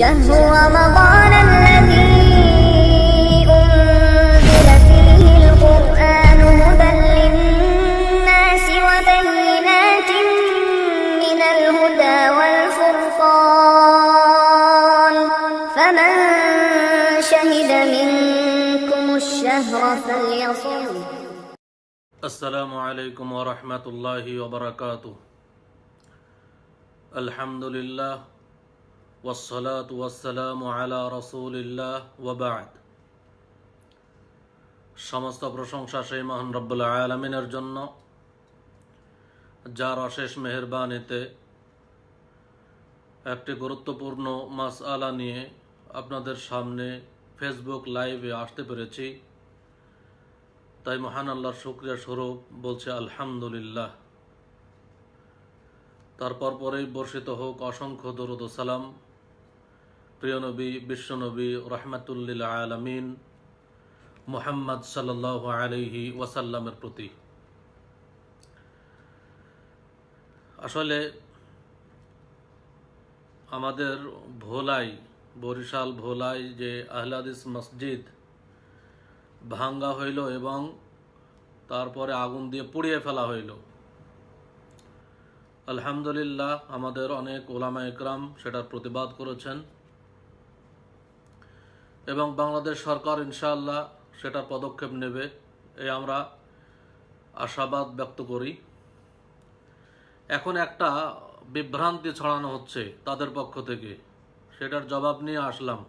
شهر رمضان الذي أنزل فيه القرآن هدى للناس وبينات من الهدى والفرقان فمن شهد منكم الشهر فليصوم السلام عليكم ورحمة الله وبركاته الحمد لله সমস্ত প্রশংসা সেই মহান রব্বুল আলমিনের জন্য যার অশেষ মেহরবানিতে একটি গুরুত্বপূর্ণ মাস আলা নিয়ে আপনাদের সামনে ফেসবুক লাইভে আসতে পেরেছি তাই মহান আল্লাহর শুক্রিয়া স্বরূপ বলছে আলহামদুলিল্লাহ তারপর পরেই বর্ষিত হোক অসংখ্য দরুদ সালাম প্রিয় নবী বিশ্বনবী রহমাতুল্লিল আলমিন মোহাম্মদ সাল আলহি ওয়াসাল্লামের প্রতি আসলে আমাদের ভোলাই বরিশাল ভোলাই যে আহলাদিস মসজিদ ভাঙ্গা হইল এবং তারপরে আগুন দিয়ে পুড়িয়ে ফেলা হইল আলহামদুলিল্লাহ আমাদের অনেক ওলামা একরাম সেটার প্রতিবাদ করেছেন এবং বাংলাদেশ সরকার ইনশাআল্লাহ সেটার পদক্ষেপ নেবে এ আমরা আশাবাদ ব্যক্ত করি এখন একটা বিভ্রান্তি ছড়ানো হচ্ছে তাদের পক্ষ থেকে সেটার জবাব নিয়ে আসলাম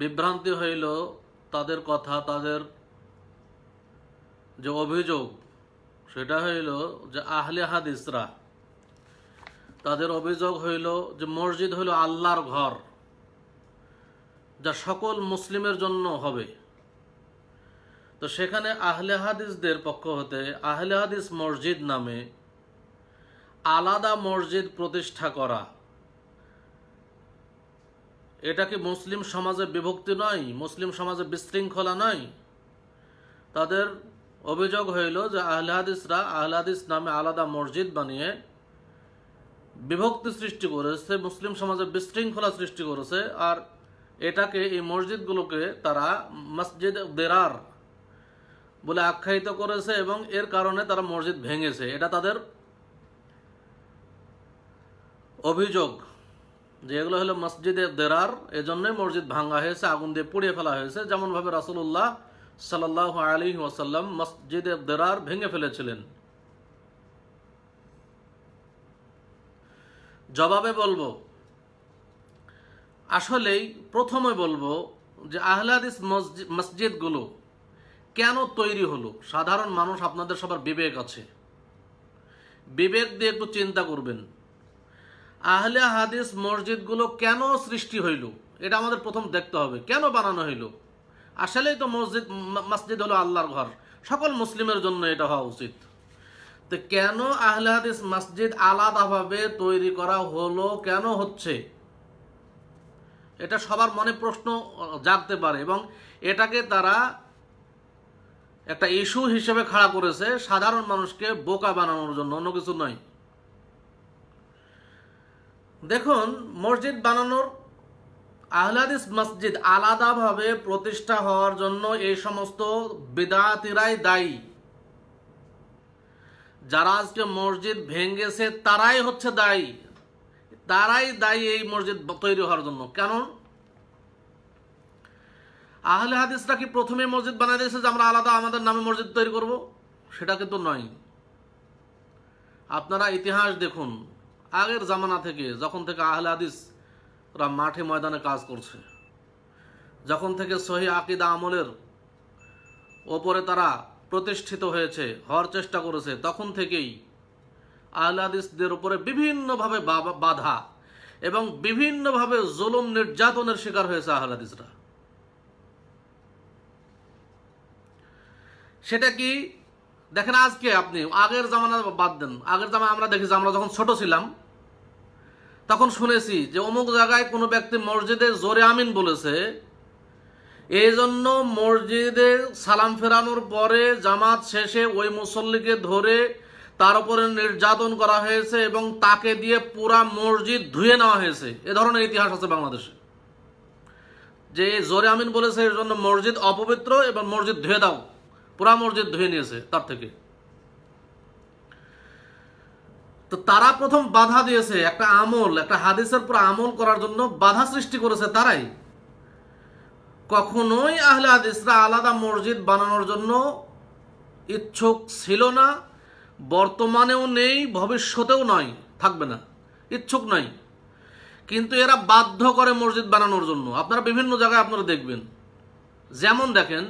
বিভ্রান্তি হইল তাদের কথা তাদের যে অভিযোগ সেটা হইল যে আহলে হাদিসরা তাদের অভিযোগ হইল যে মসজিদ হইল আল্লাহর ঘর যা সকল মুসলিমের জন্য হবে তো সেখানে আহলে হাদিসদের পক্ষ হতে আহলে হাদিস মসজিদ নামে আলাদা মসজিদ প্রতিষ্ঠা করা এটা কি মুসলিম সমাজে বিভক্তি নয় মুসলিম সমাজে বিশৃঙ্খলা নয় তাদের অভিযোগ হইল যে আহলে হাদিসরা আহলে হাদিস নামে আলাদা মসজিদ বানিয়ে বিভক্তি সৃষ্টি করেছে মুসলিম সমাজে বিশৃঙ্খলা সৃষ্টি করেছে আর এটাকে এই মসজিদগুলোকে তারা মসজিদ দেরার বলে আখ্যায়িত করেছে এবং এর কারণে তারা মসজিদ ভেঙেছে এটা তাদের অভিযোগ যে এগুলো হলো মসজিদে দেরার এজন্যই মসজিদ ভাঙা হয়েছে আগুন দিয়ে পুড়িয়ে ফেলা হয়েছে যেমনভাবে রাসুল্লাহ সাল্লাহ আলী ওয়াসাল্লাম মসজিদে দেরার ভেঙে ফেলেছিলেন জবাবে বলবো আসলেই প্রথমে বলবো যে আহলাদিস মসজিদগুলো কেন তৈরি হলো সাধারণ মানুষ আপনাদের সবার বিবেক আছে বিবেক দিয়ে একটু চিন্তা করবেন আহলে হাদিস মসজিদগুলো কেন সৃষ্টি হইল এটা আমাদের প্রথম দেখতে হবে কেন বানানো হইল আসলেই তো মসজিদ মসজিদ হলো আল্লাহর ঘর সকল মুসলিমের জন্য এটা হওয়া উচিত তো কেন আহলে হাদিস মসজিদ আলাদাভাবে তৈরি করা হলো কেন হচ্ছে এটা সবার মনে প্রশ্ন জাগতে পারে এবং এটাকে তারা একটা ইস্যু হিসেবে খাড়া করেছে সাধারণ মানুষকে বোকা বানানোর জন্য অন্য কিছু নয় দেখুন মসজিদ বানানোর আহলাদিস মসজিদ আলাদাভাবে প্রতিষ্ঠা হওয়ার জন্য এই সমস্ত বেদাতিরাই দায়ী যারা আজকে মসজিদ ভেঙ্গেছে তারাই হচ্ছে দায়ী তারাই দায়ী এই মসজিদ তৈরি হওয়ার জন্য কারণ আহলে হাদিসরা কি প্রথমে মসজিদ বানাই দিয়েছে যে আমরা আলাদা আমাদের নামে মসজিদ তৈরি করব সেটা কিন্তু নয় আপনারা ইতিহাস দেখুন আগের জামানা থেকে যখন থেকে আহলে হাদিসরা মাঠে ময়দানে কাজ করছে যখন থেকে সহি আকিদা আমলের ওপরে তারা প্রতিষ্ঠিত হয়েছে হওয়ার চেষ্টা করেছে তখন থেকেই আহলাদিসদের উপরে বিভিন্নভাবে বাধা এবং বিভিন্নভাবে জোলম নির্যাতনের শিকার হয়েছে আহলাদিসরা সেটা কি দেখেন আজকে আপনি আগের জামানা বাদ দেন আগের জামানা আমরা দেখেছি আমরা যখন ছোট ছিলাম তখন শুনেছি যে অমুক জায়গায় কোনো ব্যক্তি মসজিদে জোরে আমিন বলেছে এই জন্য মসজিদে সালাম ফেরানোর পরে জামাত শেষে ওই মুসল্লিকে ধরে তার উপরে নির্যাতন করা হয়েছে এবং তাকে দিয়ে পুরা মসজিদ ধুয়ে নেওয়া হয়েছে এ ধরনের ইতিহাস আছে বাংলাদেশে যে জোরে আমিন বলেছে এর জন্য মসজিদ অপবিত্র এবং মসজিদ ধুয়ে দাও পুরা মসজিদ ধুয়ে নিয়েছে তার থেকে তো তারা প্রথম বাধা দিয়েছে একটা আমল একটা হাদিসের পর আমল করার জন্য বাধা সৃষ্টি করেছে তারাই কখনোই আহলে হাদিসরা আলাদা মসজিদ বানানোর জন্য ইচ্ছুক ছিল না বর্তমানেও নেই ভবিষ্যতেও নয় থাকবে না ইচ্ছুক নাই কিন্তু এরা বাধ্য করে মসজিদ বানানোর জন্য আপনারা বিভিন্ন জায়গায় আপনারা দেখবেন যেমন দেখেন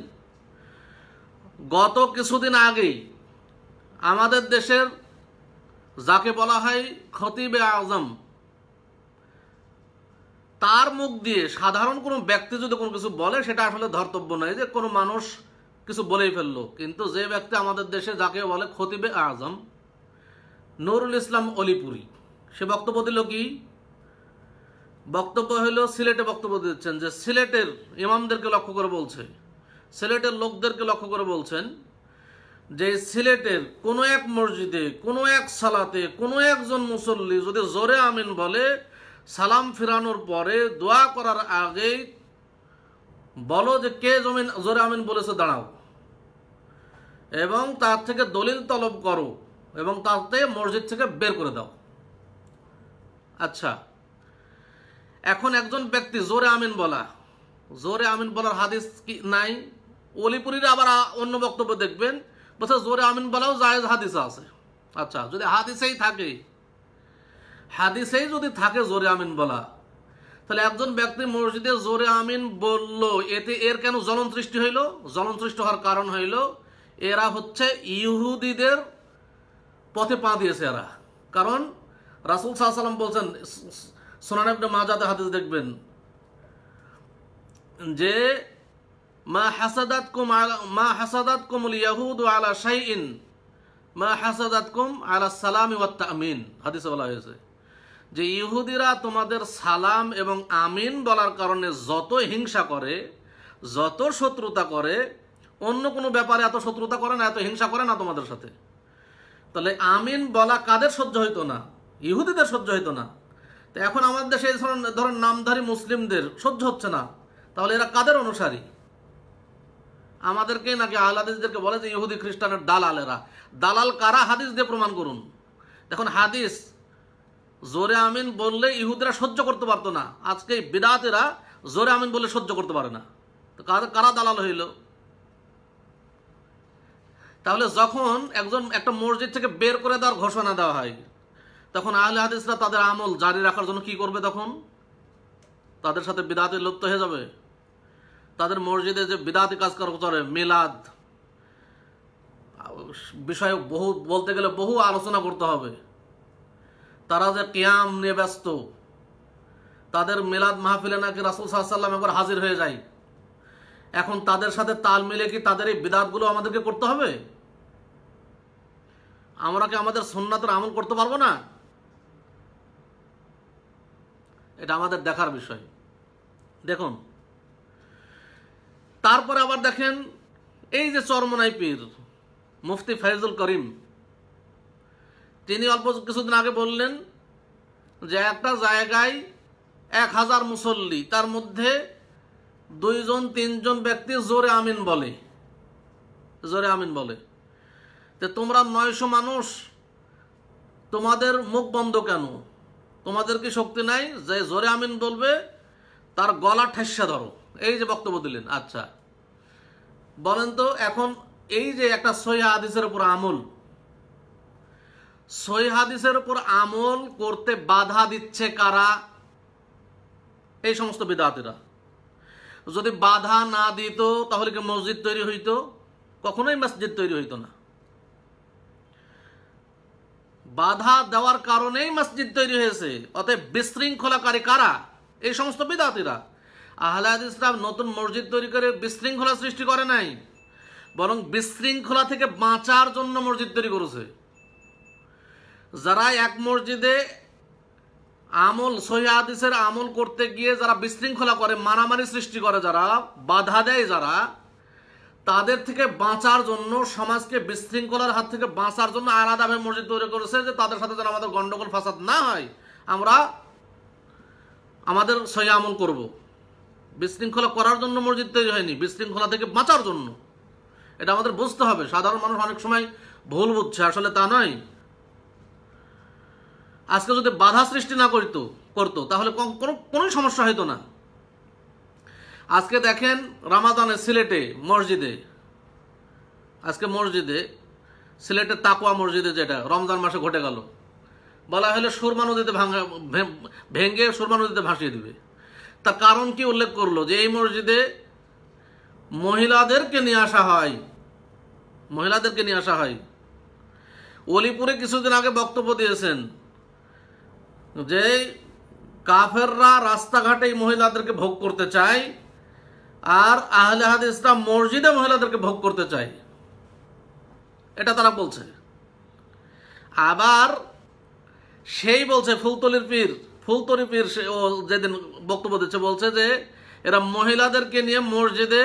গত কিছুদিন আগেই আমাদের দেশের যাকে বলা হয় খতিবে আজম তার মুখ দিয়ে সাধারণ কোনো ব্যক্তি যদি কোনো কিছু বলে সেটা আসলে ধর্তব্য নয় যে কোনো মানুষ কিছু বলেই ফেললো কিন্তু যে ব্যক্তি আমাদের দেশে যাকে বলে খতিবে আজম নুরুল ইসলাম অলিপুরি সে বক্তব্য দিল কি বক্তব্য হলো সিলেটে বক্তব্য দিচ্ছেন যে সিলেটের ইমামদেরকে লক্ষ্য করে বলছে সিলেটের লোকদেরকে লক্ষ্য করে বলছেন যে সিলেটের কোনো এক মসজিদে কোনো এক সালাতে কোনো একজন মুসল্লি যদি জোরে আমিন বলে সালাম ফিরানোর পরে দোয়া করার আগে বলো যে কে জমিন জোরে আমিন বলেছে দাঁড়াও এবং তার থেকে দলিল তলব করো এবং তাতে মসজিদ থেকে বের করে দাও আচ্ছা এখন একজন ব্যক্তি জোরে আমিন বলা জোরে আমিন বলার হাদিস কি নাই অলিপুরীর আবার অন্য বক্তব্য দেখবেন বলছে জোরে আমিন বলাও জায়েজ হাদিস আছে আচ্ছা যদি হাদিসেই থাকে হাদিসেই যদি থাকে জোরে আমিন বলা তাহলে একজন ব্যক্তি মসজিদে জোরে আমিন বলল এতে এর কেন জলন সৃষ্টি হইল জলন সৃষ্টি হওয়ার কারণ হইলো এরা হচ্ছে ইহুদিদের পথে পা দিয়েছে এরা কারণ রাসুল সাহসাল্লাম বলছেন সোনান ইবনে হাদিস দেখবেন যে মা হাসাদাত কুম মা হাসাদাত কুমুল ইয়াহুদ আলা শাইইন মা হাসাদাত কুম আলা সালাম আমিন তামিন হাদিসে বলা হয়েছে যে ইহুদিরা তোমাদের সালাম এবং আমিন বলার কারণে যত হিংসা করে যত শত্রুতা করে অন্য কোনো ব্যাপারে এত শত্রুতা করে না এত হিংসা করে না তোমাদের সাথে তাহলে আমিন বলা কাদের সহ্য হইতো না ইহুদিদের সহ্য হইতো না তো এখন আমাদের দেশে ধরেন নামধারী মুসলিমদের সহ্য হচ্ছে না তাহলে এরা কাদের অনুসারী আমাদেরকে নাকি আহলাদিসদেরকে বলে যে ইহুদি খ্রিস্টানের দালাল এরা দালাল কারা হাদিস দিয়ে প্রমাণ করুন দেখুন হাদিস জোরে আমিন বললে ইহুদিরা সহ্য করতে পারতো না আজকে বিদাতেরা জোরে আমিন বলে সহ্য করতে পারে না তো কারা দালাল হইলো তাহলে যখন একজন একটা মসজিদ থেকে বের করে দেওয়ার ঘোষণা দেওয়া হয় তখন আহলে হাদিসরা তাদের আমল জারি রাখার জন্য কি করবে তখন তাদের সাথে বিদাতে লুপ্ত হয়ে যাবে তাদের মসজিদে যে বিদাতে কাজ করে মেলাদ বিষয়ে বহু বলতে গেলে বহু আলোচনা করতে হবে তারা যে কিয়াম নিয়ে ব্যস্ত তাদের মেলাদ মাহফিলে নাকি রাসুল সাহা সাল্লাম একবার হাজির হয়ে যায় এখন তাদের সাথে তাল মিলে কি তাদের এই বিদাতগুলো আমাদেরকে করতে হবে আমরা কি আমাদের সন্ন্যাতের আমল করতে পারবো না এটা আমাদের দেখার বিষয় দেখুন তারপরে আবার দেখেন এই যে চরমনাই পীর মুফতি ফয়জুল করিম তিনি অল্প কিছুদিন আগে বললেন যে একটা জায়গায় এক হাজার মুসল্লি তার মধ্যে দুইজন তিনজন ব্যক্তি জোরে আমিন বলে জোরে আমিন বলে যে তোমরা নয়শো মানুষ তোমাদের মুখ বন্ধ কেন তোমাদের কি শক্তি নাই যে জোরে আমিন বলবে তার গলা ঠেসা ধরো এই যে বক্তব্য দিলেন আচ্ছা বলেন তো এখন এই যে একটা সহিয়া আদিসের উপর আমল সহিহাদিসের উপর আমল করতে বাধা দিচ্ছে কারা এই সমস্ত বিদাতিরা যদি বাধা না দিত তাহলে কি মসজিদ তৈরি হইতো কখনোই মসজিদ তৈরি হইতো না বাধা দেওয়ার কারণেই মসজিদ তৈরি হয়েছে অতএব বিশৃঙ্খলাকারী কারা এই সমস্ত বিদাতিরা আহলাদ ইসলাম নতুন মসজিদ তৈরি করে বিশৃঙ্খলা সৃষ্টি করে নাই বরং বিশৃঙ্খলা থেকে বাঁচার জন্য মসজিদ তৈরি করেছে যারা এক মসজিদে আমল সহিদের আমল করতে গিয়ে যারা বিশৃঙ্খলা করে মারামারি সৃষ্টি করে যারা বাধা দেয় যারা তাদের থেকে বাঁচার জন্য সমাজকে বিশৃঙ্খলার হাত থেকে বাঁচার জন্য আলাদাভাবে মসজিদ তৈরি করেছে যে তাদের সাথে যেন আমাদের গন্ডগোল ফাসাদ না হয় আমরা আমাদের সহি আমল করব বিশৃঙ্খলা করার জন্য মসজিদ তৈরি হয়নি বিশৃঙ্খলা থেকে বাঁচার জন্য এটা আমাদের বুঝতে হবে সাধারণ মানুষ অনেক সময় ভুল বুঝছে আসলে তা নয় আজকে যদি বাধা সৃষ্টি না করিত করতো তাহলে কোনো কোনো সমস্যা হইতো না আজকে দেখেন রামাদানের সিলেটে মসজিদে আজকে মসজিদে সিলেটের তাকুয়া মসজিদে যেটা রমজান মাসে ঘটে গেল বলা হলে সুরমা নদীতে ভাঙা ভেঙে সুরমা নদীতে ভাসিয়ে দিবে তার কারণ কি উল্লেখ করলো যে এই মসজিদে মহিলাদেরকে নিয়ে আসা হয় মহিলাদেরকে নিয়ে আসা হয় অলিপুরে কিছুদিন আগে বক্তব্য দিয়েছেন যে কাফেররা রাস্তাঘাটে মহিলাদেরকে ভোগ করতে চায় আর আহলে হাদিসরা মসজিদে মহিলাদেরকে ভোগ করতে চায় এটা তারা বলছে আবার সেই বলছে ফুলতলির পীর ফুলতলি পীর সে ও যেদিন বক্তব্য দিচ্ছে বলছে যে এরা মহিলাদেরকে নিয়ে মসজিদে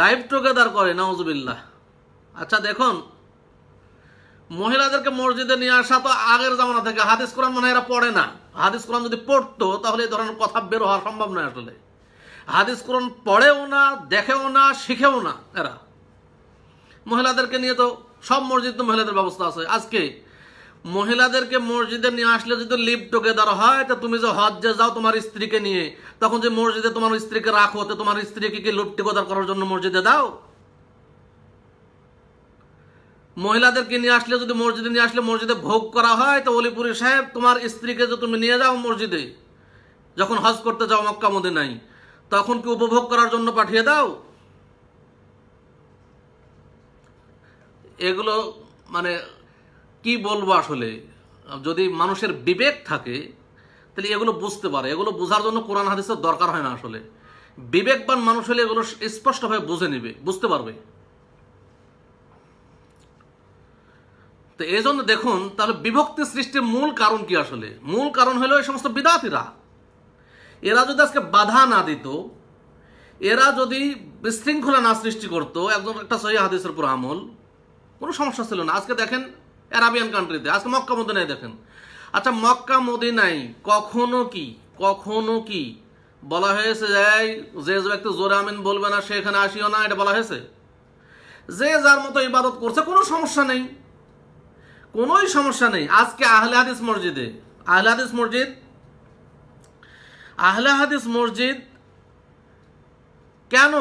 লাইভ টুগেদার করে নওয়াজবিল্লাহ আচ্ছা দেখুন মহিলাদেরকে মসজিদে নিয়ে আসা তো আগের জামানা থেকে হাদিস কোরআন মানে এরা পড়ে না হাদিস কোরআন যদি পড়তো তাহলে এই ধরনের কথা বের হওয়া সম্ভব নয় আসলে হাদিস কোরআন পড়েও না দেখেও না শিখেও না এরা মহিলাদেরকে নিয়ে তো সব মসজিদ তো মহিলাদের ব্যবস্থা আছে আজকে মহিলাদেরকে মসজিদে নিয়ে আসলে যদি লিপ টোকে দেওয়া হয় তা তুমি যে হজ্জে যাও তোমার স্ত্রীকে নিয়ে তখন যে মসজিদে তোমার স্ত্রীকে রাখো তোমার স্ত্রীকে কি লিপ টোকে করার জন্য মসজিদে দাও মহিলাদেরকে নিয়ে আসলে যদি মসজিদে নিয়ে আসলে মসজিদে ভোগ করা হয় তো অলিপুরি সাহেব তোমার স্ত্রীকে যে তুমি নিয়ে যাও মসজিদে যখন হজ করতে যাও মক্কা নাই তখন কি উপভোগ করার জন্য পাঠিয়ে দাও এগুলো মানে কি বলবো আসলে যদি মানুষের বিবেক থাকে তাহলে এগুলো বুঝতে পারে এগুলো বোঝার জন্য কোরআন হাদিসের দরকার হয় না আসলে বিবেকবান মানুষ হলে এগুলো স্পষ্টভাবে বুঝে নেবে বুঝতে পারবে তো এই জন্য দেখুন তাহলে বিভক্তি সৃষ্টির মূল কারণ কি আসলে মূল কারণ হলো এই সমস্ত বিদাতিরা এরা যদি আজকে বাধা না দিত এরা যদি বিশৃঙ্খলা না সৃষ্টি করতো একজন একটা সহি হাদিসের উপর আমল কোনো সমস্যা ছিল না আজকে দেখেন অ্যারাবিয়ান কান্ট্রিতে আজকে মক্কা মদিনায় দেখেন আচ্ছা মক্কা নাই কখনো কি কখনো কি বলা হয়েছে যে যে ব্যক্তি জোরে আমিন বলবে না সে এখানে আসিও না এটা বলা হয়েছে যে যার মতো ইবাদত করছে কোনো সমস্যা নেই কোনোই সমস্যা নেই আজকে আহলে হাদিস মসজিদে আহলে হাদিস মসজিদ আহলে হাদিস মসজিদ কেন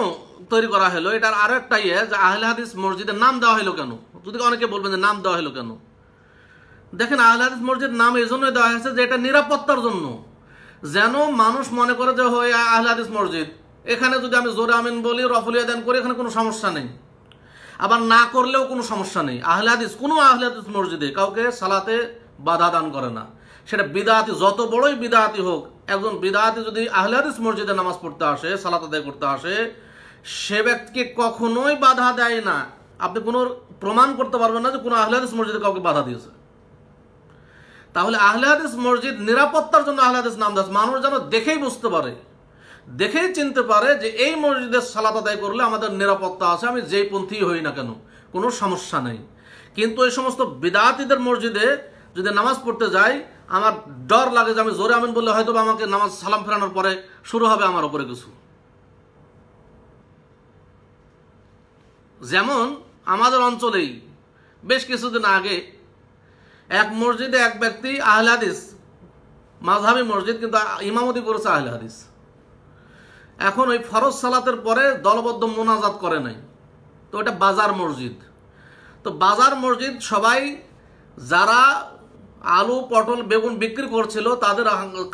তৈরি করা হলো এটার আরো একটা ইয়ে যে আহলে হাদিস মসজিদের নাম দেওয়া হলো কেন যদি অনেকে বলবেন যে নাম দেওয়া হলো কেন দেখেন আহলে হাদিস মসজিদ নাম এই জন্যই দেওয়া হয়েছে যে এটা নিরাপত্তার জন্য যেন মানুষ মনে করে যে হয় হ্যাঁ, আহলে হাদিস মসজিদ এখানে যদি আমি জোরে আমিন বলি রফলিয়া দেন করি এখানে কোনো সমস্যা নেই আবার না করলেও কোনো সমস্যা নেই আহলে হাদিস কোনো আহলে হাদিস মসজিদে কাউকে সালাতে বাধা দান করে না সেটা বিদাতি যত বড়ই বিদাতি হোক একজন বিদাতি যদি আহলে হাদিস মসজিদে নামাজ পড়তে আসে সালাত আদায় করতে আসে সে ব্যক্তিকে কখনোই বাধা দেয় না আপনি কোনো প্রমাণ করতে পারবেন না যে কোনো আহলে হাদিস মসজিদে কাউকে বাধা দিয়েছে তাহলে আহলে হাদিস মসজিদ নিরাপত্তার জন্য আহলে হাদিস নাম দাস মানুষ যেন দেখেই বুঝতে পারে দেখেই চিনতে পারে যে এই মসজিদের সালাত আদায় করলে আমাদের নিরাপত্তা আছে আমি যেই পন্থী হই না কেন কোনো সমস্যা নেই কিন্তু এই সমস্ত বিদাতিদের মসজিদে যদি নামাজ পড়তে যাই আমার ডর লাগে যে আমি জোরে আমিন বললে হয়তো আমাকে নামাজ সালাম ফেরানোর পরে শুরু হবে আমার ওপরে কিছু যেমন আমাদের অঞ্চলেই বেশ কিছুদিন আগে এক মসজিদে এক ব্যক্তি আহলে হাদিস মাঝহাবি মসজিদ কিন্তু ইমামতি করেছে আহলে হাদিস এখন ওই ফরজ সালাতের পরে দলবদ্ধ মোনাজাত করে নাই তো ওটা বাজার মসজিদ তো বাজার মসজিদ সবাই যারা আলু পটল বেগুন বিক্রি করছিল তাদের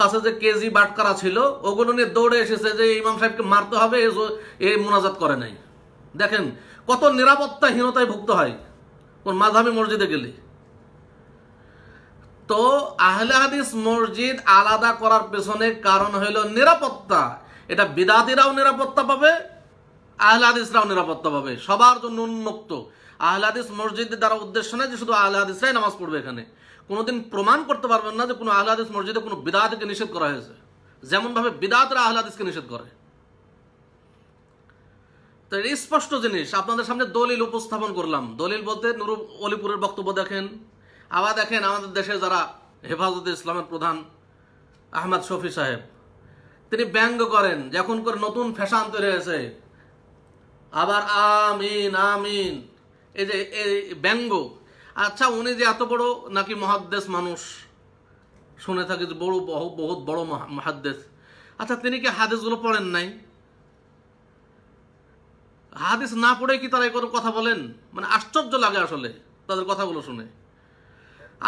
কাছে যে কেজি বাটকারা ছিল ওগুলো নিয়ে দৌড়ে এসেছে যে ইমাম সাহেবকে মারতে হবে এই মোনাজাত করে নাই দেখেন কত নিরাপত্তাহীনতায় ভুক্ত হয় কোন মাঝামি মসজিদে গেলে তো আহলে হাদিস মসজিদ আলাদা করার পেছনে কারণ হইল নিরাপত্তা এটা বেদাতিরাও নিরাপত্তা পাবে আহলাদিসরাও নিরাপত্তা পাবে সবার জন্য উন্মুক্ত আহলাদিস মসজিদের দ্বারা উদ্দেশ্য নেই যে শুধু আহলাদিসরাই নামাজ পড়বে এখানে কোনোদিন প্রমাণ করতে পারবেন না যে কোনো আহলাদিস মসজিদে কোনো বিদাতকে নিষেধ করা হয়েছে যেমনভাবে বিদাতরা আহলাদিসকে নিষেধ করে তো এই স্পষ্ট জিনিস আপনাদের সামনে দলিল উপস্থাপন করলাম দলিল বলতে নুরু অলিপুরের বক্তব্য দেখেন আবার দেখেন আমাদের দেশে যারা হেফাজতে ইসলামের প্রধান আহমদ শফি সাহেব তিনি ব্যঙ্গ করেন যখন করে নতুন ফ্যাশন তৈরি হয়েছে আবার আমিন আমিন এই যে এই ব্যঙ্গ আচ্ছা উনি যে এত বড় নাকি মহাদ্দেশ মানুষ শুনে থাকি যে বড় বহু বহুত বড় মহাদ্দেশ আচ্ছা তিনি কি হাদিসগুলো পড়েন নাই হাদিস না পড়ে কি তারা কোনো কথা বলেন মানে আশ্চর্য লাগে আসলে তাদের কথাগুলো শুনে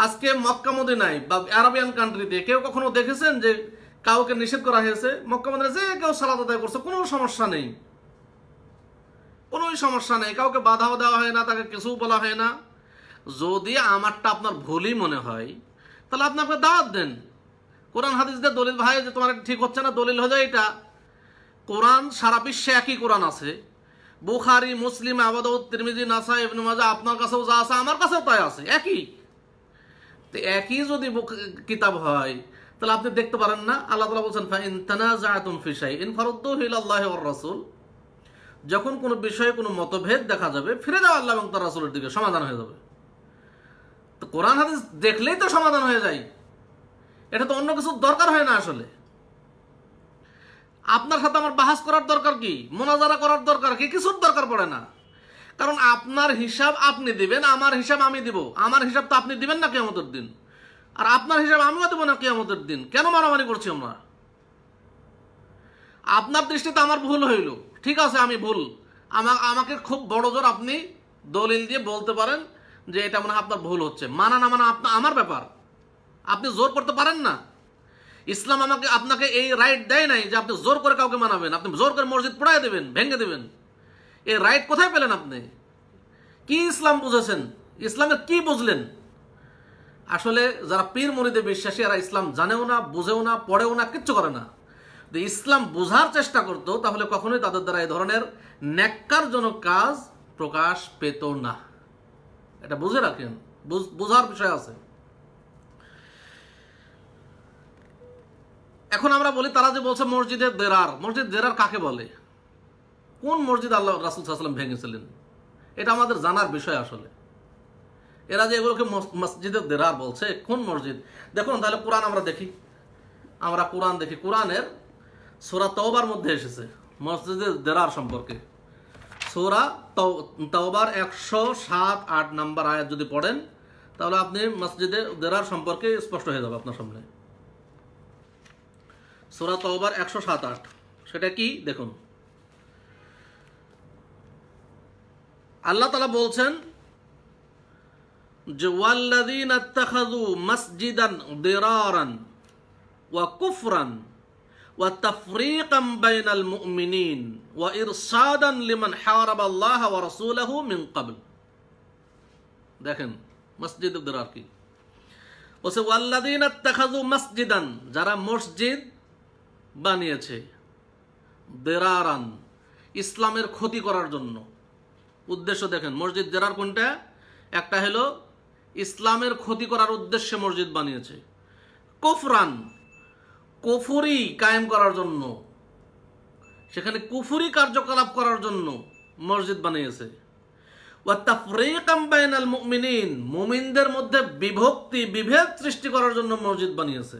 আজকে মক্কা মদিনায় বা আরবিয়ান কান্ট্রিতে কেউ কখনো দেখেছেন যে কাউকে নিষেধ করা হয়েছে মক্কা যে কেউ সালাদ আদায় করছে কোনো সমস্যা নেই কোনো সমস্যা নেই কাউকে বাধাও দেওয়া হয় না তাকে কিছু বলা হয় না যদি আমারটা আপনার ভুলই মনে হয় তাহলে আপনি আপনাকে দাওয়াত দেন কোরআন হাদিস দিয়ে দলিল ভাই যে তোমার ঠিক হচ্ছে না দলিল হয়ে যায় এটা কোরআন সারা বিশ্বে একই কোরআন আছে বুখারি মুসলিম আবাদ তিরমিজি নাসা এমনি মাজা আপনার কাছেও যা আছে আমার কাছেও তাই আছে একই তো একই যদি কিতাব হয় তাহলে আপনি দেখতে পারেন না আল্লাহ তালা বলছেন ফাইন তানাজাতুম ফিসাই ইন আল্লাহ হিল্লাহ রসুল যখন কোনো বিষয়ে কোনো মতভেদ দেখা যাবে ফিরে যাও আল্লাহ এবং তার রাসুলের দিকে সমাধান হয়ে যাবে তো কোরআন হাদিস দেখলেই তো সমাধান হয়ে যায় এটা তো অন্য কিছু দরকার হয় না আসলে আপনার সাথে আমার বাহাস করার দরকার কি মোনাজারা করার দরকার কি কিছুর দরকার পড়ে না কারণ আপনার হিসাব আপনি দিবেন আমার হিসাব আমি দিব আমার হিসাব তো আপনি দিবেন না কেমতের দিন আর আপনার হিসাবে আমরা দেবো না কেয়ামতের দিন কেন মারামারি করছি আমরা আপনার দৃষ্টিতে আমার ভুল হইল ঠিক আছে আমি ভুল আমাকে খুব বড় জোর আপনি দলিল দিয়ে বলতে পারেন যে এটা মনে হয় আপনার ভুল হচ্ছে মানা না মানা আপনার আমার ব্যাপার আপনি জোর করতে পারেন না ইসলাম আমাকে আপনাকে এই রাইট দেয় নাই যে আপনি জোর করে কাউকে মানাবেন আপনি জোর করে মসজিদ পড়ায় দেবেন ভেঙে দেবেন এই রাইট কোথায় পেলেন আপনি কি ইসলাম বুঝেছেন ইসলামের কি বুঝলেন আসলে যারা পীর মরিদে বিশ্বাসী এরা ইসলাম জানেও না বুঝেও না পড়েও না কিচ্ছু করে না ইসলাম বোঝার চেষ্টা করতো তাহলে কখনোই তাদের দ্বারা এই ধরনের ন্যাক্কারজনক কাজ প্রকাশ পেত না এটা বুঝে রাখেন বোঝার বিষয় আছে এখন আমরা বলি তারা যে বলছে মসজিদের দেরার মসজিদ দেরার কাকে বলে কোন মসজিদ আল্লাহ রাসুল সাল্লাম ভেঙেছিলেন এটা আমাদের জানার বিষয় আসলে এরা যে এগুলোকে মসজিদে দেরার বলছে কোন মসজিদ দেখুন তাহলে কোরআন আমরা দেখি আমরা কোরআন দেখি কোরআনের সোরা তওবার মধ্যে এসেছে মসজিদে দেরার সম্পর্কে সোরা তওবার একশো সাত আট নাম্বার আয়াত যদি পড়েন তাহলে আপনি মসজিদে দেরার সম্পর্কে স্পষ্ট হয়ে যাবে আপনার সামনে সোরা তওবার একশো সাত আট সেটা কি দেখুন আল্লাহ তালা বলছেন যে ওয়াল্লাদিন আত্তাখাদু মসজিদান দেরারান ওয়া কুফরান ওয়া তাফরিকাম বাইনাল মুমিনিন ওয়া ইরসাদান লিমান হারাবাল্লাহ ওয়া রাসূলাহু মিন ক্বাবল দেখেন মসজিদ দেরার কি বলছে ওয়াল্লাদিন আত্তাখাজু মসজিদান যারা মসজিদ বানিয়েছে দেরারান ইসলামের ক্ষতি করার জন্য উদ্দেশ্য দেখেন মসজিদ দেরার কোনটা একটা হলো ইসলামের ক্ষতি করার উদ্দেশ্যে মসজিদ বানিয়েছে কোফরান কুফুরি কায়েম করার জন্য সেখানে কুফুরি কার্যকলাপ করার জন্য মসজিদ বানিয়েছে মুমিনদের মধ্যে বিভক্তি বিভেদ সৃষ্টি করার জন্য মসজিদ বানিয়েছে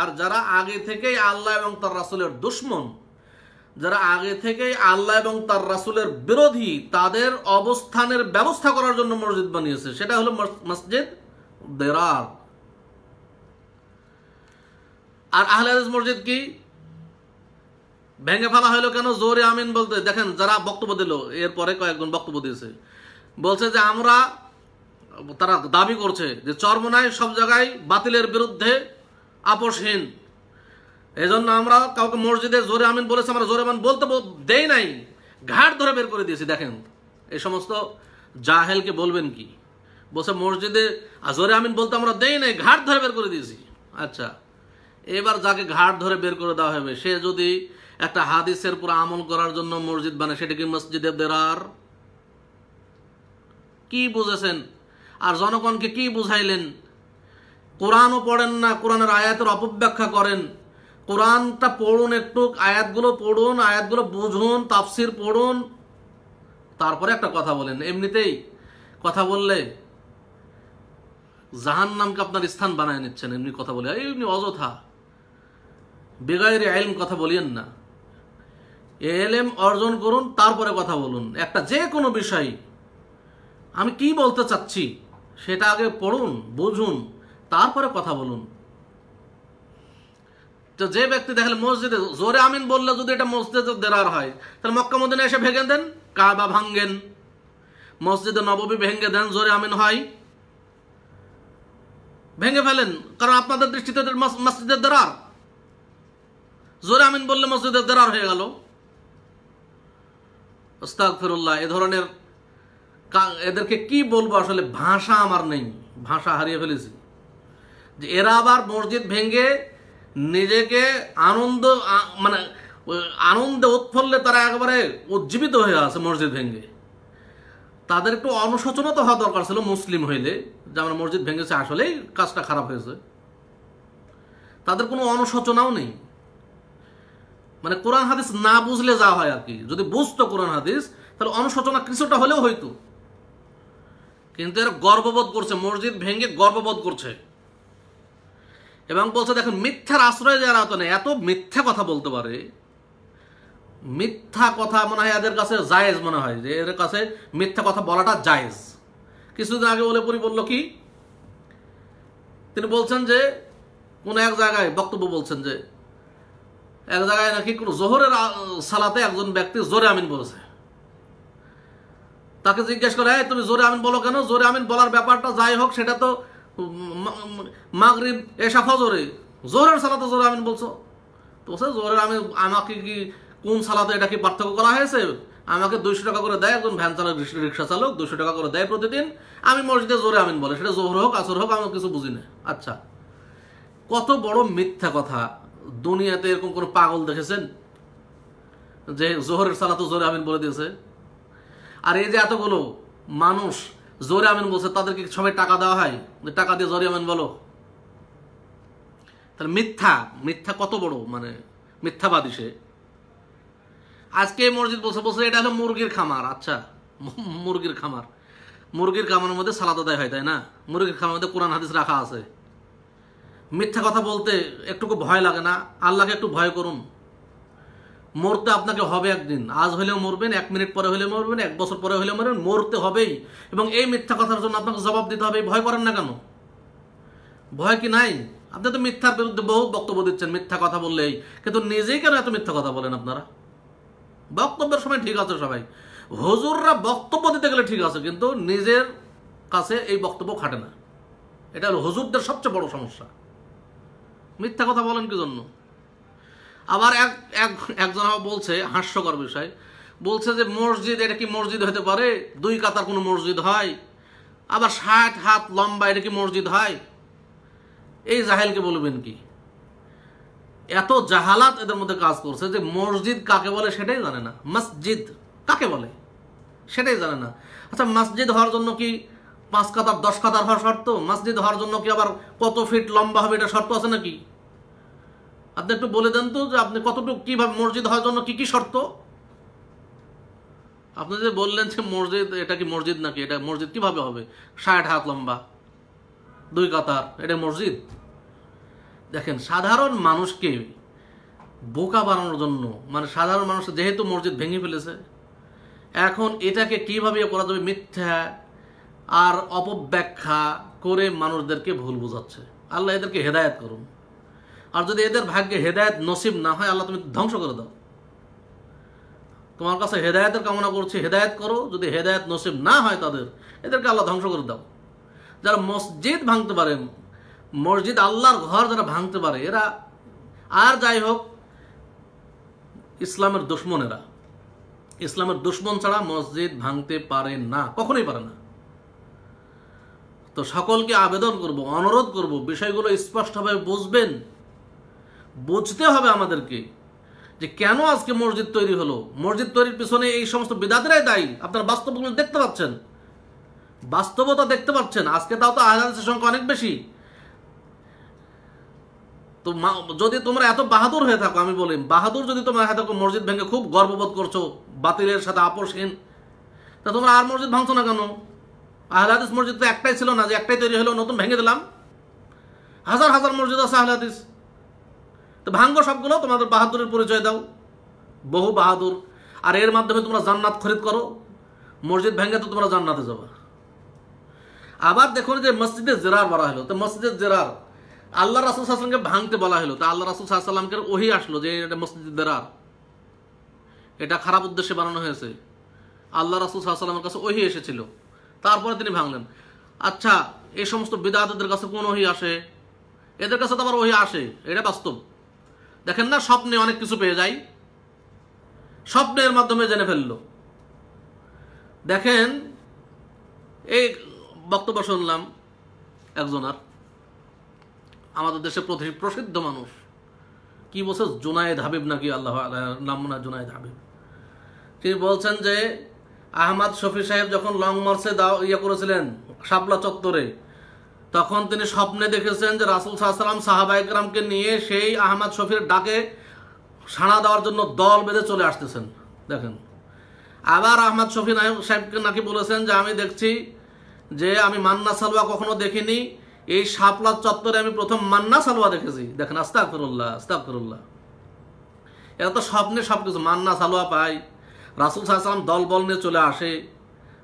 আর যারা আগে থেকেই আল্লাহ এবং তার রাসুলের দুশ্মন যারা আগে থেকেই আল্লাহ এবং তার রাসুলের বিরোধী তাদের অবস্থানের ব্যবস্থা করার জন্য মসজিদ বানিয়েছে সেটা হলো মসজিদ দেরার আর আহলে মসজিদ কি ভেঙে ফেলা হইলো কেন জোরে আমিন বলতে দেখেন যারা বক্তব্য দিল এরপরে কয়েকজন বক্তব্য দিয়েছে বলছে যে আমরা তারা দাবি করছে যে চর্মনায় সব জায়গায় বাতিলের বিরুদ্ধে আপোষহীন এই জন্য আমরা কাউকে মসজিদে জোরে আমিন বলেছে আমরা জোরে আমিন বলতে দেই নাই ঘাট ধরে বের করে দিয়েছি দেখেন এই সমস্ত জাহেলকে বলবেন কি বসে মসজিদে জোরে আমিন বলতে আমরা দেই নাই ঘাট ধরে বের করে দিয়েছি আচ্ছা এবার যাকে ঘাট ধরে বের করে দেওয়া হবে সে যদি একটা হাদিসের পুরো আমল করার জন্য মসজিদ বানায় সেটা কি মসজিদে বেরার কি বুঝেছেন আর জনগণকে কি বুঝাইলেন কোরআনও পড়েন না কোরআনের আয়াতের অপব্যাখ্যা করেন কোরআনটা পড়ুন একটু আয়াতগুলো পড়ুন আয়াতগুলো বুঝুন তাফসির পড়ুন তারপরে একটা কথা বলেন এমনিতেই কথা বললে জাহান নামকে আপনার স্থান বানায় নিচ্ছেন এমনি কথা বলে এমনি অযথা বেগায়ের আইন কথা বলিয়েন না এলএম অর্জন করুন তারপরে কথা বলুন একটা যে কোনো বিষয় আমি কি বলতে চাচ্ছি সেটা আগে পড়ুন বুঝুন তারপরে কথা বলুন তো যে ব্যক্তি দেখেন মসজিদে জোরে আমিন বললে যদি এটা মসজিদে দেরার হয় তাহলে মক্কা মদিনে এসে ভেঙে দেন কাবা ভাঙ্গেন মসজিদে নববী ভেঙে দেন জোরে আমিন হয় ভেঙে ফেলেন কারণ আপনাদের দৃষ্টিতে মসজিদের দেরার জোরে আমিন বললে মসজিদের দেরার হয়ে গেল ওস্তাক ফিরুল্লাহ এ ধরনের এদেরকে কি বলবো আসলে ভাষা আমার নেই ভাষা হারিয়ে ফেলেছি যে এরা আবার মসজিদ ভেঙে নিজেকে আনন্দ মানে আনন্দে উৎফুল্লে তারা একেবারে উজ্জীবিত হয়ে আছে মসজিদ ভেঙে তাদের একটু অনুশোচনা তো হওয়া দরকার ছিল মুসলিম হইলে যে আমরা মসজিদ ভেঙেছে আসলেই কাজটা খারাপ হয়েছে তাদের কোনো অনুশোচনাও নেই মানে কোরআন হাদিস না বুঝলে যা হয় আর কি যদি বুঝতো কোরআন হাদিস তাহলে অনুশোচনা কিছুটা হলেও হইতো কিন্তু এরা গর্ববোধ করছে মসজিদ ভেঙে গর্ববোধ করছে এবং বলছে দেখেন মিথ্যার আশ্রয় যারা তো নেই এত মিথ্যা কথা বলতে পারে মিথ্যা কথা মনে হয় এদের কাছে জায়েজ মনে হয় যে এদের কাছে মিথ্যা কথা বলাটা জায়েজ কিছুদিন আগে বলে পরি বলল কি তিনি বলছেন যে কোন এক জায়গায় বক্তব্য বলছেন যে এক জায়গায় নাকি কোনো জোহরের সালাতে একজন ব্যক্তি জোরে আমিন বলেছে তাকে জিজ্ঞেস করে হ্যাঁ তুমি জোরে আমিন বলো কেন জোরে আমিন বলার ব্যাপারটা যাই হোক সেটা তো মাগরিব এসা ফজরে জোহরের সালাতে জোরে আমিন বলছো তো বলছে জোরের আমি আমাকে কি কোন সালাতে এটা কি পার্থক্য করা হয়েছে আমাকে দুইশো টাকা করে দেয় একজন ভ্যান চালক রিক্সা চালক দুইশো টাকা করে দেয় প্রতিদিন আমি মসজিদে জোরে আমিন বলে সেটা জোহর হোক আসর হোক আমি কিছু বুঝি না আচ্ছা কত বড় মিথ্যা কথা দুনিয়াতে এরকম কোনো পাগল দেখেছেন যে জোহরের সালাতো জোরে আমিন বলে দিয়েছে আর এই যে এতগুলো মানুষ জোরে আমিন বলছে তাদেরকে সবাই টাকা দেওয়া হয় টাকা দিয়ে জোরে আমিন বলো তাহলে মিথ্যা মিথ্যা কত বড় মানে মিথ্যাবাদী সে আজকে মসজিদ বলছে বলছে এটা হলো মুরগির খামার আচ্ছা মুরগির খামার মুরগির খামারের মধ্যে সালাদ আদায় হয় তাই না মুরগির খামার মধ্যে কোরআন হাদিস রাখা আছে মিথ্যা কথা বলতে একটুকু ভয় লাগে না আল্লাহকে একটু ভয় করুন মরতে আপনাকে হবে একদিন আজ হলেও মরবেন এক মিনিট পরে হলে মরবেন এক বছর পরে হলে মরবেন মরতে হবেই এবং এই মিথ্যা কথার জন্য আপনাকে জবাব দিতে হবে ভয় করেন না কেন ভয় কি নাই আপনি তো মিথ্যার বিরুদ্ধে বহু বক্তব্য দিচ্ছেন মিথ্যা কথা বললেই কিন্তু নিজেই কেন এত মিথ্যা কথা বলেন আপনারা বক্তব্যের সময় ঠিক আছে সবাই হজুররা বক্তব্য দিতে গেলে ঠিক আছে কিন্তু নিজের কাছে এই বক্তব্য খাটে না এটা হল হজুরদের সবচেয়ে বড় সমস্যা মিথ্যা কথা বলেন কি জন্য আবার এক একজন আমার বলছে হাস্যকর বিষয় বলছে যে মসজিদ এটা কি মসজিদ হতে পারে দুই কাতার কোনো মসজিদ হয় আবার ষাট হাত লম্বা এটা কি মসজিদ হয় এই জাহেলকে বলবেন কি এত জাহালাত এদের মধ্যে কাজ করছে যে মসজিদ কাকে বলে সেটাই জানে না মসজিদ কাকে বলে সেটাই জানে না আচ্ছা মসজিদ হওয়ার জন্য কি পাঁচ কাতার দশ কাতার হওয়ার শর্ত মসজিদ হওয়ার জন্য কি আবার কত ফিট লম্বা হবে এটা শর্ত আছে নাকি আপনি একটু বলে দেন তো যে আপনি কতটুকু কিভাবে মসজিদ হওয়ার জন্য কী কী শর্ত আপনি যে বললেন যে মসজিদ এটা কি মসজিদ নাকি এটা মসজিদ কিভাবে হবে ষাট হাত লম্বা দুই কাতার এটা মসজিদ দেখেন সাধারণ মানুষকে বোকা বানানোর জন্য মানে সাধারণ মানুষ যেহেতু মসজিদ ভেঙে ফেলেছে এখন এটাকে কীভাবে ইয়ে করা যাবে মিথ্যা আর অপব্যাখ্যা করে মানুষদেরকে ভুল বোঝাচ্ছে আল্লাহ এদেরকে হেদায়ত করুন আর যদি এদের ভাগ্যে হেদায়ত নসিব না হয় আল্লাহ তুমি ধ্বংস করে দাও তোমার কাছে হেদায়তের কামনা করছি হেদায়ত করো যদি হেদায়ত নসিব না হয় তাদের এদেরকে আল্লাহ ধ্বংস করে দাও যারা মসজিদ ভাঙতে পারে মসজিদ আল্লাহর ঘর যারা ভাঙতে পারে এরা আর যাই হোক ইসলামের দুশ্মন এরা ইসলামের দুশ্মন ছাড়া মসজিদ ভাঙতে পারে না কখনোই পারে না তো সকলকে আবেদন করব অনুরোধ করব বিষয়গুলো স্পষ্টভাবে বুঝবেন বুঝতে হবে আমাদেরকে যে কেন আজকে মসজিদ তৈরি হলো মসজিদ তৈরির পিছনে এই সমস্ত বিদাতেরাই দায়ী আপনারা বাস্তবগুলো দেখতে পাচ্ছেন বাস্তবতা দেখতে পাচ্ছেন আজকে তাও তো আহলাদের সংখ্যা অনেক বেশি তো যদি তোমরা এত বাহাদুর হয়ে থাকো আমি বলি বাহাদুর যদি তোমরা হয়ে থাকো মসজিদ ভেঙে খুব গর্ববোধ করছো বাতিলের সাথে আপোষহীন তা তোমরা আর মসজিদ ভাঙছো না কেন আহলাদিস মসজিদ তো একটাই ছিল না যে একটাই তৈরি হলো নতুন ভেঙে দিলাম হাজার হাজার মসজিদ আছে আহলাদিস তো ভাঙ্গো সবগুলো তোমাদের বাহাদুরের পরিচয় দাও বহু বাহাদুর আর এর মাধ্যমে তোমরা জান্নাত খরিদ করো মসজিদ ভেঙে তো তোমরা জান্নাতে যাবা আবার দেখো যে মসজিদে জেরার বলা হলো তো মসজিদের জেরার আল্লাহ রাসুল সাহসালামকে ভাঙতে বলা হলো তো আল্লাহ রাসুল সাহসালামকে ওহি আসলো যে এটা মসজিদের জেরার এটা খারাপ উদ্দেশ্যে বানানো হয়েছে আল্লাহ রাসুল সাহসালামের কাছে ওহি এসেছিল তারপরে তিনি ভাঙলেন আচ্ছা এই সমস্ত বিদাতদের কাছে কোন ওহি আসে এদের কাছে তো আবার ওহি আসে এটা বাস্তব দেখেন না স্বপ্নে অনেক কিছু পেয়ে যাই স্বপ্নের মাধ্যমে জেনে ফেলল দেখেন এই বক্তব্য শুনলাম একজনার আমাদের দেশে প্রসিদ্ধ মানুষ কি বলছে জোনায়েদ হাবিব নাকি আল্লাহ নাম না জোনায়েদ হাবিব তিনি বলছেন যে আহমদ শফি সাহেব যখন লং মার্চে দাও ইয়ে করেছিলেন শাপলা চত্বরে তখন তিনি স্বপ্নে দেখেছেন যে রাসুল সাহাশালাম সাহাবাইকরামকে নিয়ে সেই আহমদ শফির ডাকে সাড়া দেওয়ার জন্য দল বেঁধে চলে আসতেছেন দেখেন আবার আহমদ শফি সাহেবকে নাকি বলেছেন যে আমি দেখছি যে আমি মান্না সালোয়া কখনো দেখিনি এই শাপলা চত্বরে আমি প্রথম মান্না সালোয়া দেখেছি দেখেন আস্তাক ফিরুল্লাহ এরা তো স্বপ্নে সব কিছু মান্না সালোয়া পায় রাসুল সাহাশালাম দল বল নিয়ে চলে আসে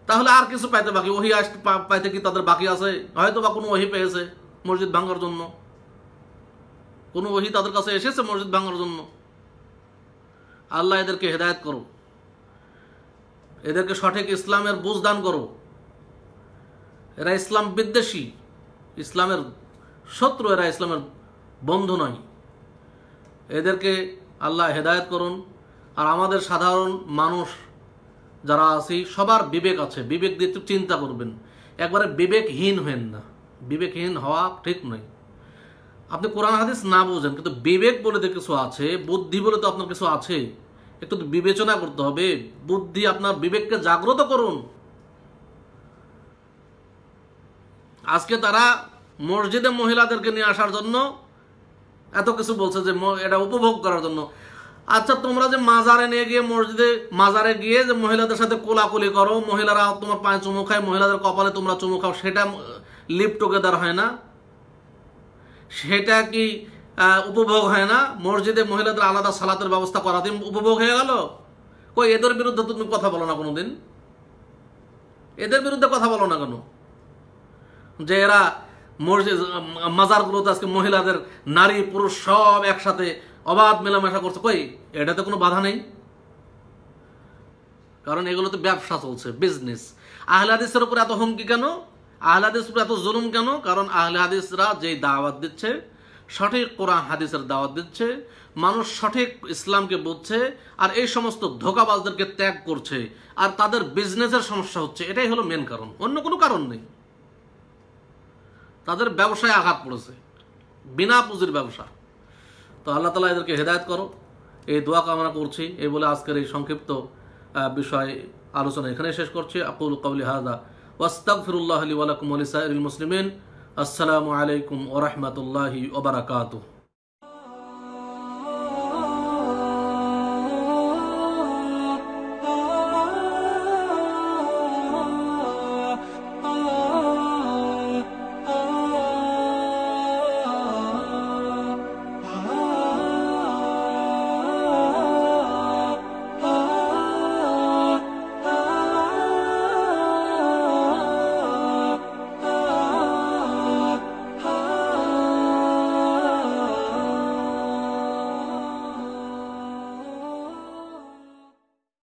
তাহলে আর কিছু পাইতে বাকি ওহি আসতে পাইতে কি তাদের বাকি আছে হয়তো বা কোনো ওহি পেয়েছে মসজিদ ভাঙার জন্য কোনো ওহি তাদের কাছে এসেছে মসজিদ ভাঙার জন্য আল্লাহ এদেরকে হেদায়ত করো এদেরকে সঠিক ইসলামের বুঝ দান করো এরা ইসলাম বিদ্বেষী ইসলামের শত্রু এরা ইসলামের বন্ধু নয় এদেরকে আল্লাহ হেদায়ত করুন আর আমাদের সাধারণ মানুষ যারা আছি সবার বিবেক আছে বিবেক দিয়ে একটু চিন্তা করবেন একবারে বিবেকহীন হয়েন না বিবেকহীন হওয়া ঠিক নয় আপনি কোরআন হাদিস না বোঝেন কিন্তু বিবেক বলে তো কিছু আছে বুদ্ধি বলে তো আপনার কিছু আছে একটু তো বিবেচনা করতে হবে বুদ্ধি আপনার বিবেককে জাগ্রত করুন আজকে তারা মসজিদে মহিলাদেরকে নিয়ে আসার জন্য এত কিছু বলছে যে এটা উপভোগ করার জন্য আচ্ছা তোমরা যে মাজারে নিয়ে গিয়ে মসজিদে মাজারে গিয়ে যে মহিলাদের সাথে কোলাকুলি করো মহিলারা তোমার পায়ে চুমু খায় মহিলাদের কপালে তোমরা চুমু খাও সেটা লিপ টুগেদার হয় না সেটা কি উপভোগ হয় না মসজিদে মহিলাদের আলাদা সালাতের ব্যবস্থা করা দিন উপভোগ হয়ে গেল কই এদের বিরুদ্ধে তুমি কথা বলো না কোনো দিন এদের বিরুদ্ধে কথা বলো না কেন যে এরা মসজিদ মাজারগুলোতে আজকে মহিলাদের নারী পুরুষ সব একসাথে অবাধ মেলামেশা করছে কই এটাতে কোনো বাধা নেই কারণ এগুলো তো ব্যবসা চলছে বিজনেস আহলাদিসের উপর এত হুমকি কেন আহলাদিস উপর এত জুলুম কেন কারণ আহলাদিসরা যেই দাওয়াত দিচ্ছে সঠিক কোরআন হাদিসের দাওয়াত দিচ্ছে মানুষ সঠিক ইসলামকে বুঝছে আর এই সমস্ত ধোকাবাজদেরকে ত্যাগ করছে আর তাদের বিজনেসের সমস্যা হচ্ছে এটাই হলো মেন কারণ অন্য কোনো কারণ নেই তাদের ব্যবসায় আঘাত পড়েছে বিনা পুঁজির ব্যবসা তো আল্লাহ তালা এদেরকে হেদায়ত করো এই দোয়া কামনা করছি এই বলে আজকের এই সংক্ষিপ্ত বিষয় আলোচনা এখানে শেষ করছি আকুল কবলি হাজা ফিরুল্লাহ আলী ওয়ালাকুম আলী সাইরুল মুসলিমিন আসসালামু আলাইকুম ওরহমতুল্লাহি ওবরাকাতুহ